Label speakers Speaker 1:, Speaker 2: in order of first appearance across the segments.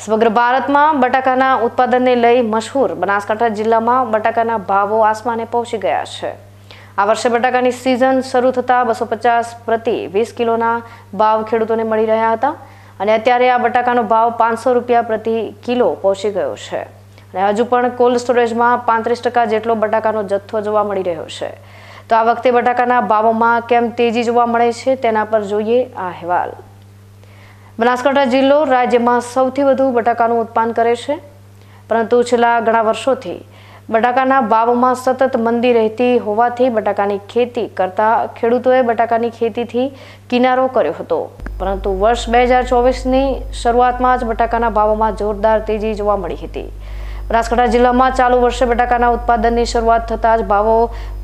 Speaker 1: સમગ્ર ભારતમાં બટાકાના ઉત્પાદનને લઈ મશહૂર બનાસકાંઠા જિલ્લામાં બટાકાના ભાવો આસમાને પહોંચી ગયા છે આ વર્ષે બટાકાની સિઝન શરૂ થતાં બસો પચાસ પ્રતિ વીસ કિલોના ભાવ ખેડૂતોને મળી રહ્યા હતા અને અત્યારે આ બટાકાનો ભાવ પાંચસો રૂપિયા પ્રતિ કિલો પહોંચી ગયો છે અને હજુ પણ કોલ્ડ સ્ટોરેજમાં પાંત્રીસ ટકા જેટલો બટાકાનો જથ્થો જોવા મળી રહ્યો છે તો આ વખતે બટાકાના ભાવોમાં કેમ તેજી જોવા મળે છે તેના પર જોઈએ આ અહેવાલ બનાસકાંઠા જિલ્લો રાજ્યમાં સૌથી વધુ બટાકાનું ઉત્પાદન કરે છે પરંતુ છેલ્લા ઘણા વર્ષોથી બટાકાના ભાવમાં સતત મંદી રહેતી હોવાથી બટાકાની ખેતી કરતા ખેડૂતોએ બટાકાની ખેતીથી કિનારો કર્યો હતો પરંતુ વર્ષ બે હજાર ચોવીસની શરૂઆતમાં જ બટાકાના ભાવોમાં જોરદાર તેજી જોવા મળી હતી બનાસકાંઠા જિલ્લામાં ચાલુ વર્ષે બટાકાના ઉત્પાદનની શરૂઆત થતાં જ ભાવો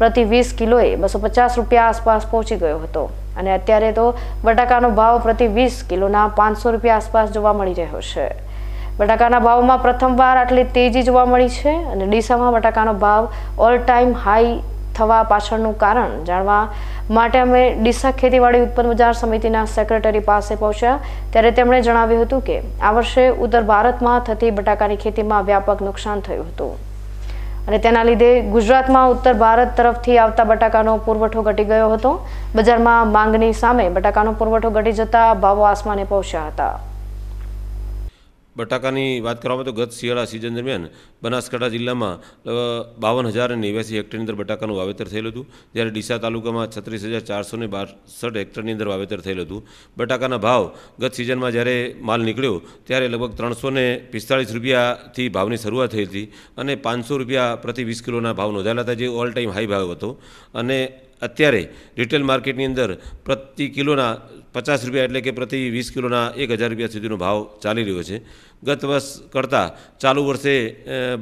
Speaker 1: પ્રતિ વીસ કિલોએ બસો પચાસ રૂપિયા આસપાસ પહોંચી ગયો હતો અને અત્યારે તો બટાકાનો ભાવ પ્રતિ વીસ કિલોના પાંચસો રૂપિયા આસપાસ જોવા મળી રહ્યો છે બટાકાના ભાવમાં પ્રથમવાર આટલી તેજી જોવા મળી છે અને ડીસામાં બટાકાનો ભાવ ઓલ ટાઈમ હાઈ થવા પાછળનું કારણ જાણવા માટે અમે ડીસા ખેતીવાડી ઉત્પન્ન બજાર સમિતિના સેક્રેટરી પાસે પહોંચ્યા ત્યારે તેમણે જણાવ્યું હતું કે આ વર્ષે ઉત્તર ભારતમાં થતી બટાકાની ખેતીમાં વ્યાપક નુકસાન થયું હતું અને તેના લીધે ગુજરાતમાં ઉત્તર ભારત તરફથી આવતા બટાકાનો પુરવઠો ઘટી ગયો હતો બજારમાં માંગની સામે બટાકાનો પુરવઠો ઘટી જતા ભાવો આસમાને પહોંચ્યા હતા
Speaker 2: બટાકાની વાત કરવામાં તો ગત શિયાળા સિઝન દરમિયાન બનાસકાંઠા જિલ્લામાં બાવન હજાર અને નેવ્યાસી હેક્ટરની અંદર બટાકાનું વાવેતર થયેલું હતું જ્યારે ડીસા તાલુકામાં છત્રીસ હજાર ચારસો ને બાસઠ હેક્ટરની અંદર વાવેતર થયેલું હતું બટાકાના ભાવ ગત સિઝનમાં જ્યારે માલ નીકળ્યો ત્યારે લગભગ ત્રણસો ને પિસ્તાળીસ રૂપિયાથી ભાવની શરૂઆત થઈ હતી અને પાંચસો રૂપિયા પ્રતિ વીસ કિલોના ભાવ નોંધાયેલા હતા જે ઓલ ટાઈમ હાઈ ભાવ હતો અને અત્યારે રિટેલ માર્કેટની અંદર પ્રતિ કિલોના પચાસ રૂપિયા એટલે કે પ્રતિ વીસ કિલોના એક હજાર રૂપિયા સુધીનો ભાવ ચાલી રહ્યો છે ગત વર્ષ કરતાં ચાલુ વર્ષે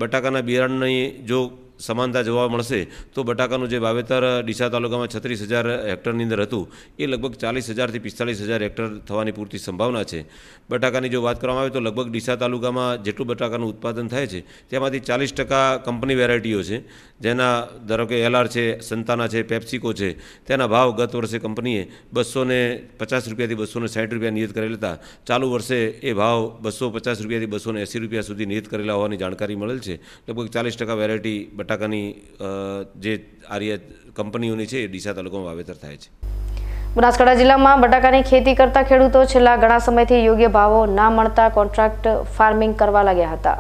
Speaker 2: બટાકાના બિયારણની જો સમાનતા જોવા મળશે તો બટાકાનું જે વાવેતર ડીસા તાલુકામાં છત્રીસ હજાર હેક્ટરની અંદર હતું એ લગભગ ચાલીસ હજારથી પિસ્તાલીસ હજાર હેક્ટર થવાની પૂરતી સંભાવના છે બટાકાની જો વાત કરવામાં આવે તો લગભગ ડીસા તાલુકામાં જેટલું બટાકાનું ઉત્પાદન થાય છે તેમાંથી ચાલીસ ટકા કંપની વેરાયટીઓ છે જેના ધારો કે એલઆર છે સંતાના છે પેપ્સિકો છે તેના ભાવ ગત વર્ષે કંપનીએ બસો પચાસ રૂપિયાથી બસો ને સાઠ રૂપિયા નિયત કરેલા હતા ચાલુ વર્ષે એ ભાવ બસો પચાસ રૂપિયાથી બસો એંસી રૂપિયા સુધી નિયત કરેલા હોવાની જાણકારી મળેલ છે લગભગ ચાલીસ ટકા વેરાયટી બટાકાની જે આર્ય કંપનીઓની છે એ ડીસા તાલુકામાં વાવેતર થાય છે
Speaker 1: બનાસકાંઠા જિલ્લામાં બટાકાની ખેતી કરતા ખેડૂતો છેલ્લા ઘણા સમયથી યોગ્ય ભાવો ના મળતા કોન્ટ્રાક્ટ ફાર્મિંગ કરવા લાગ્યા હતા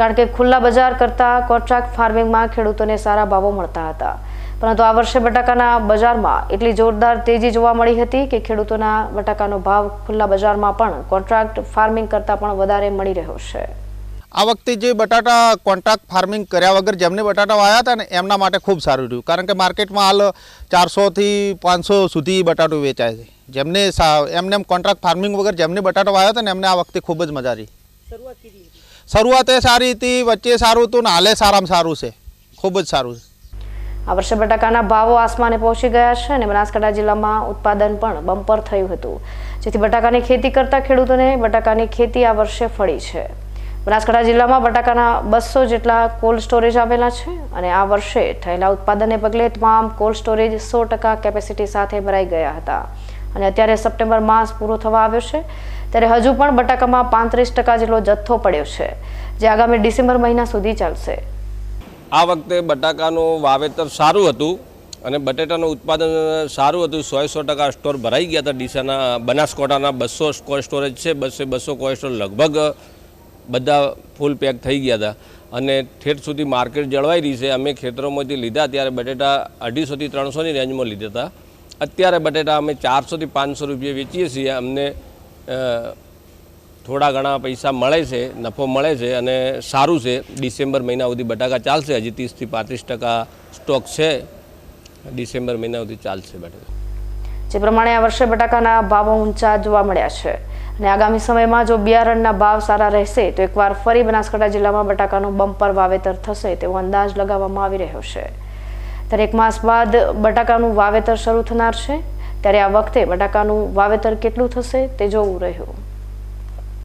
Speaker 1: કારણ કે ખુલ્લા બજાર કરતા કોન્ટ્રાક્ટ ફાર્મિંગમાં ખેડૂતોને સારા ભાવો મળતા હતા પરંતુ આ વર્ષે બટાકાના બજારમાં એટલી જોરદાર તેજી જોવા મળી હતી કે ખેડૂતોના બટાકાનો ભાવ ખુલ્લા બજારમાં પણ કોન્ટ્રાક્ટ ફાર્મિંગ કરતાં પણ વધારે મળી રહ્યો છે
Speaker 3: આ વખતે જે બટાટા કોન્ટ્રાક્ટ ફાર્મિંગ કર્યા વગર જેમને બટાટા વાયા હતા ને એમના માટે ખૂબ સારું રહ્યું કારણ કે માર્કેટમાં હાલ ચારસોથી પાંચસો સુધી બટાટું વેચાય છે જેમને એમને એમ કોન્ટ્રાક્ટ ફાર્મિંગ વગર જેમને બટાટા વાયા હતા ને એમને આ વખતે ખૂબ જ મજા રહી શરૂઆત એ સારી હતી વચ્ચે સારું હતું ને હાલે સારામાં સારું છે ખૂબ જ સારું છે
Speaker 1: આ વર્ષે બટાકાના ભાવો આસમાને પહોંચી ગયા છે અને બનાસકાંઠા જિલ્લામાં ઉત્પાદન પણ બમ્પર થયું હતું જેથી બટાકાની ખેતી કરતા ખેડૂતોને બટાકાની ખેતી આ વર્ષે ફળી છે બનાસકાંઠા જિલ્લામાં બટાકાના બસો જેટલા કોલ્ડ સ્ટોરેજ આવેલા છે અને આ વર્ષે થયેલા ઉત્પાદનને પગલે તમામ કોલ્ડ સ્ટોરેજ સો ટકા કેપેસિટી સાથે ભરાઈ ગયા હતા અને અત્યારે સપ્ટેમ્બર માસ પૂરો થવા આવ્યો છે ત્યારે હજુ પણ બટાકામાં પાંત્રીસ ટકા જેટલો જથ્થો પડ્યો છે જે આગામી ડિસેમ્બર મહિના સુધી ચાલશે
Speaker 3: આ વખતે બટાકાનું વાવેતર સારું હતું અને બટેટાનું ઉત્પાદન સારું હતું સો સો ટકા સ્ટોર ભરાઈ ગયા હતા ડીસાના બનાસકોટાના બસો કોલ્ડ સ્ટોરેજ છે બસો બસો કોલ્ડ સ્ટોર લગભગ બધા ફૂલ પેક થઈ ગયા હતા અને ઠેઠ સુધી માર્કેટ જળવાઈ રહી છે અમે ખેતરોમાંથી લીધા ત્યારે બટેટા અઢીસોથી ત્રણસોની રેન્જમાં લીધા હતા અત્યારે બટેટા અમે ચારસોથી પાંચસો રૂપિયા વેચીએ છીએ અમને થોડા ઘણા પૈસા મળે છે નફો મળે છે અને સારું છે ડિસેમ્બર મહિના સુધી બટાકા ચાલશે હજી ત્રીસથી પાંત્રીસ ટકા સ્ટોક છે ડિસેમ્બર મહિના સુધી ચાલશે બટાકા
Speaker 1: જે પ્રમાણે આ વર્ષે બટાકાના ભાવો ઊંચા જોવા મળ્યા છે અને આગામી સમયમાં જો બિયારણના ભાવ સારા રહેશે તો એકવાર ફરી બનાસકાંઠા જિલ્લામાં બટાકાનું બમ્પર વાવેતર થશે તેવો અંદાજ લગાવવામાં આવી રહ્યો છે ત્યારે એક માસ બાદ બટાકાનું વાવેતર શરૂ થનાર છે ત્યારે આ વખતે બટાકાનું વાવેતર કેટલું થશે તે જોવું રહ્યું